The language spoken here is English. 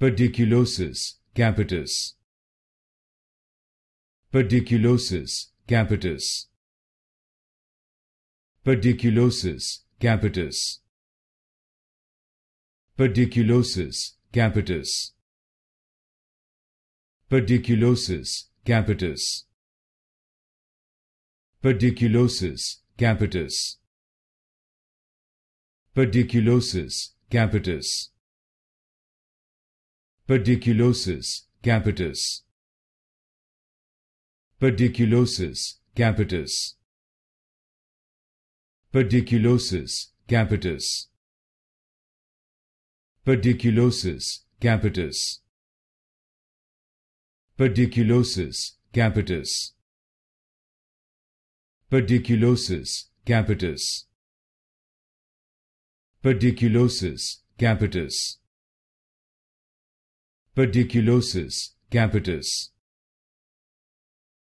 Pediculosis capitis. Pediculosis capitis. Pediculosis capitis. Pediculosis capitis. Pediculosis capitis. Pediculosis capitis. Pediculosis capitis. Pediculosis capitis. Pediculosis capitis. Pediculosis capitis. Pediculosis capitis. Pediculosis capitis. Pediculosis capitis. Pediculosis capitis. Pediculosis capitis.